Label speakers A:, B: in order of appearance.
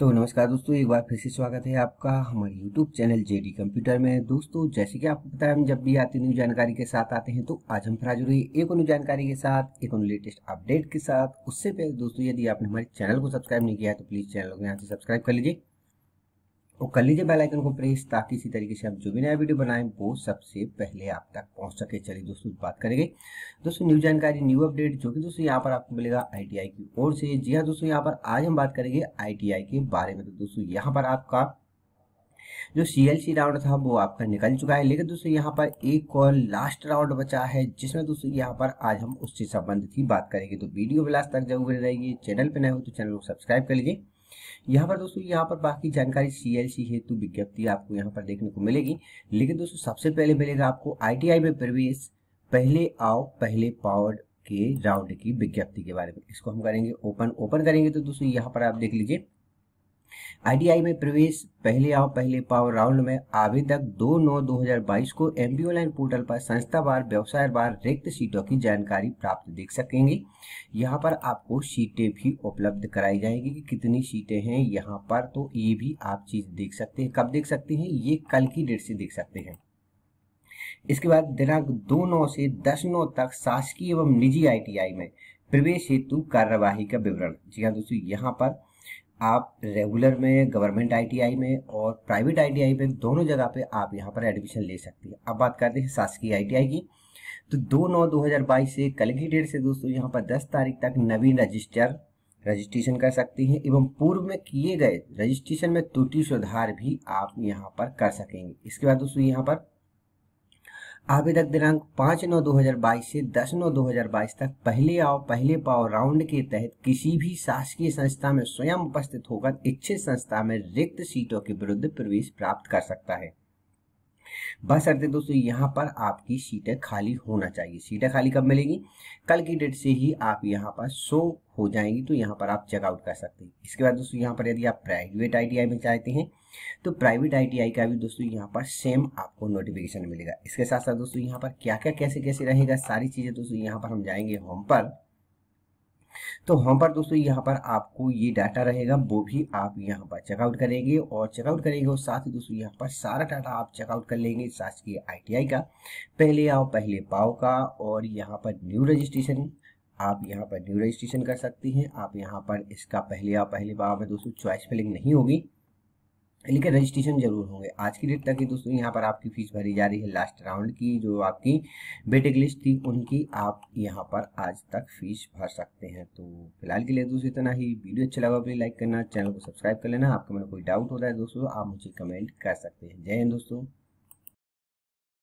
A: तो नमस्कार दोस्तों एक बार फिर से स्वागत है आपका हमारे YouTube चैनल डी कंप्यूटर में दोस्तों जैसे कि आपको पता है हम जब भी आती न्यूज जानकारी के साथ आते हैं तो आज हम फिर हाजिर हुए एक न्यू जानकारी के साथ एक लेटेस्ट अपडेट के साथ उससे पहले दोस्तों यदि आपने हमारे चैनल को सब्सक्राइब नहीं किया है तो प्लीज़ चैनल को यहाँ से सब्सक्राइब कर लीजिए और तो कर लीजिए बेल आइकन को प्रेस ताकि इसी तरीके से आप जो भी नया वीडियो बनाएं वो सबसे पहले आप तक पहुंच सके चलिए दोस्तों बात करेंगे दोस्तों न्यू जानकारी न्यू अपडेट जो कि दोस्तों यहाँ पर आपको मिलेगा आईटीआई की ओर से जी हाँ दोस्तों यहाँ पर आज हम बात करेंगे आईटीआई के बारे में तो दोस्तों यहाँ पर आपका जो सी एल सी राउंड था वो आपका निकल चुका है लेकिन दोस्तों यहाँ पर एक और लास्ट राउंड बचा है जिसमें दोस्तों यहाँ पर आज हम उससे संबंधित ही बात करेंगे तो वीडियो बिलास लास्ट तक जरूर रहिए चैनल पर नए हो तो चैनल को सब्सक्राइब कर लीजिए यहाँ पर दोस्तों यहाँ पर बाकी जानकारी सीएलसी हेतु विज्ञप्ति आपको यहाँ पर देखने को मिलेगी लेकिन दोस्तों सबसे पहले मिलेगा आपको आईटीआई में प्रवेश पहले आओ पहले पावर्ड के राउंड की विज्ञप्ति के बारे में इसको हम करेंगे ओपन ओपन करेंगे तो दोस्तों यहाँ पर आप देख लीजिए आईडीआई में प्रवेश पहले आओ पहले पाओ राउंड में आवेदक दो नौ दो हजार बाईस को एम ऑनलाइन पोर्टल पर संस्थावार व्यवसाय बार रिक्त सीटों की जानकारी प्राप्त देख सकेंगे यहाँ पर आपको सीटें भी उपलब्ध कराई जाएंगी कि कितनी सीटें हैं यहाँ पर तो ये भी आप चीज़ देख सकते हैं कब देख सकते हैं ये कल की डेट से देख सकते हैं इसके बाद दिनांक दो नौ से दस नौ तक शासकीय एवं निजी आईटीआई में प्रवेश हेतु कार्यवाही का विवरण जी हाँ दोस्तों यहाँ पर आप रेगुलर में गवर्नमेंट आईटीआई में और प्राइवेट आईटीआई में दोनों जगह पे आप यहाँ पर एडमिशन ले सकते हैं अब बात करते हैं शासकीय आईटीआई की तो दो नौ दो हज़ार बाईस से कल की डेट से दोस्तों यहाँ पर दस तारीख तक नवीन रजिस्टर रजिस्ट्रेशन कर सकते हैं एवं पूर्व में किए गए रजिस्ट्रेशन में त्रुटि सुधार भी आप यहाँ पर कर सकेंगे इसके बाद दोस्तों यहाँ पर आवेदक दिनांक पाँच नौ दो हजार बाईस से दस नौ दो हजार बाईस तक पहले आओ पहले पाओ राउंड के तहत किसी भी शासकीय संस्था में स्वयं उपस्थित होकर इच्छित संस्था में रिक्त सीटों के विरुद्ध प्रवेश प्राप्त कर सकता है बस अर्थात दोस्तों यहाँ पर आपकी सीटें खाली होना चाहिए सीटें खाली कब मिलेगी कल की डेट से ही आप यहाँ पर शो हो जाएंगी तो यहाँ पर आप चेकआउट कर सकते हैं इसके बाद दोस्तों यहाँ पर यदि आप प्राइवेट आईटीआई में चाहते हैं तो प्राइवेट आईटीआई का भी दोस्तों यहाँ पर सेम आपको नोटिफिकेशन मिलेगा इसके साथ साथ दोस्तों यहाँ पर क्या क्या कैसे कैसे रहेगा सारी चीज़ें दोस्तों यहाँ पर हम जाएंगे होम पर तो वहाँ पर दोस्तों यहाँ पर आपको ये डाटा रहेगा वो भी आप यहाँ पर चेकआउट करेंगे और चेकआउट करेंगे और साथ ही दोस्तों यहाँ पर सारा डाटा आप चेकआउट कर लेंगे शासकीय आई का पहले आओ पहले पाओ का और यहाँ पर न्यू रजिस्ट्रेशन आप यहाँ पर न्यू रजिस्ट्रेशन कर सकती हैं आप यहाँ पर इसका पहले आओ पहले पाओ में दोस्तों चॉइस फिलिंग नहीं होगी लेकिन रजिस्ट्रेशन जरूर होंगे आज की डेट तक ही दोस्तों यहाँ पर आपकी फीस भरी जा रही है लास्ट राउंड की जो आपकी बेटिक लिस्ट थी उनकी आप यहाँ पर आज तक फीस भर सकते हैं तो फिलहाल के लिए दोस्तों इतना ही वीडियो अच्छा लगा प्लीज तो लाइक करना चैनल को सब्सक्राइब कर लेना आपके मेरा कोई डाउट होता है दोस्तों आप मुझे कमेंट कर सकते हैं जय हिंद दोस्तों